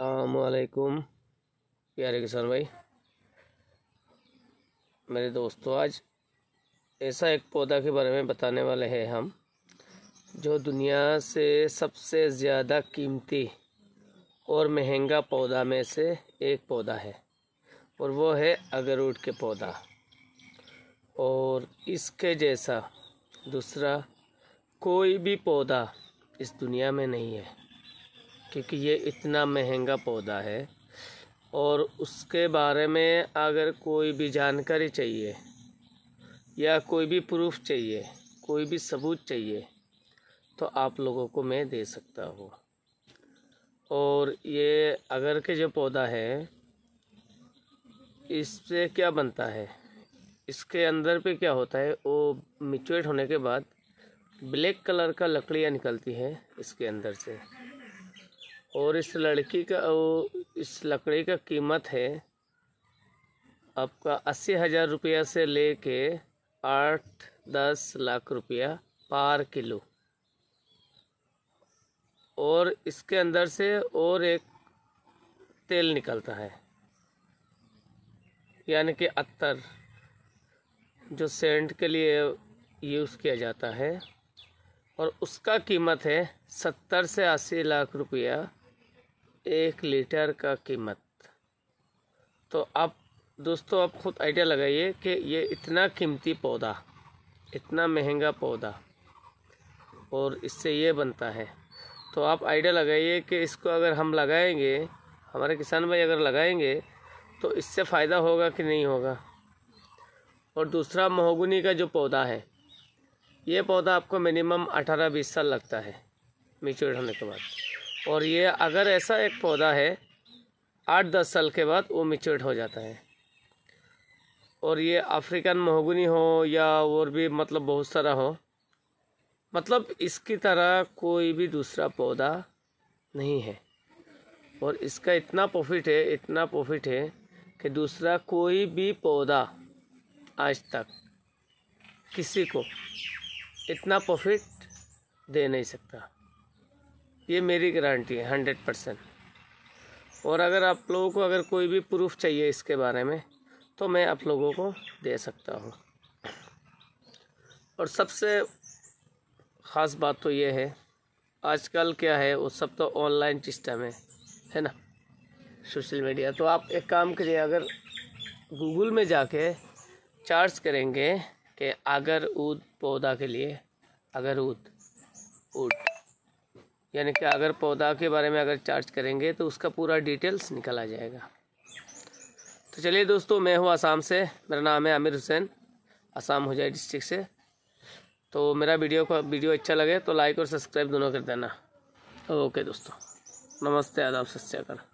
अलकुम प्यारे किसान भाई मेरे दोस्तों आज ऐसा एक पौधा के बारे में बताने वाले हैं हम जो दुनिया से सबसे ज़्यादा कीमती और महंगा पौधा में से एक पौधा है और वो है अगरूट के पौधा और इसके जैसा दूसरा कोई भी पौधा इस दुनिया में नहीं है क्योंकि ये इतना महंगा पौधा है और उसके बारे में अगर कोई भी जानकारी चाहिए या कोई भी प्रूफ चाहिए कोई भी सबूत चाहिए तो आप लोगों को मैं दे सकता हूँ और ये अगर के जो पौधा है इससे क्या बनता है इसके अंदर पे क्या होता है वो मिचुएट होने के बाद ब्लैक कलर का लकड़ियाँ निकलती है इसके अंदर से और इस लड़की का इस लकड़ी का कीमत है आपका अस्सी हज़ार रुपया से ले कर आठ दस लाख रुपया पार किलो और इसके अंदर से और एक तेल निकलता है यानी कि अत्तर जो सेंट के लिए यूज़ किया जाता है और उसका कीमत है सत्तर से अस्सी लाख रुपया एक लीटर का कीमत तो आप दोस्तों आप खुद आइडिया लगाइए कि ये इतना कीमती पौधा इतना महंगा पौधा और इससे ये बनता है तो आप आइडिया लगाइए कि इसको अगर हम लगाएंगे हमारे किसान भाई अगर लगाएंगे तो इससे फ़ायदा होगा कि नहीं होगा और दूसरा महोगनी का जो पौधा है ये पौधा आपको मिनिमम अठारह बीस साल लगता है मेच्योर होने के बाद और ये अगर ऐसा एक पौधा है आठ दस साल के बाद वो मिचोर्ड हो जाता है और ये अफ्रीकन महोगनी हो या और भी मतलब बहुत सारा हो मतलब इसकी तरह कोई भी दूसरा पौधा नहीं है और इसका इतना प्रॉफिट है इतना प्रॉफिट है कि दूसरा कोई भी पौधा आज तक किसी को इतना प्रॉफिट दे नहीं सकता ये मेरी गारंटी है हंड्रेड परसेंट और अगर आप लोगों को अगर कोई भी प्रूफ चाहिए इसके बारे में तो मैं आप लोगों को दे सकता हूँ और सबसे ख़ास बात तो ये है आजकल क्या है वो सब तो ऑनलाइन सिस्टम है है ना सोशल मीडिया तो आप एक काम करिए अगर गूगल में जाके चार्ज करेंगे कि अगर ऊद पौधा के लिए अगर ऊद ऊद यानी कि अगर पौधा के बारे में अगर चार्ज करेंगे तो उसका पूरा डिटेल्स निकल आ जाएगा तो चलिए दोस्तों मैं हूँ आसाम से मेरा नाम है आमिर हुसैन आसाम हो जाए डिस्ट्रिक्ट से तो मेरा वीडियो का वीडियो अच्छा लगे तो लाइक और सब्सक्राइब दोनों कर देना ओके दोस्तों नमस्ते आदाब सत्याकाल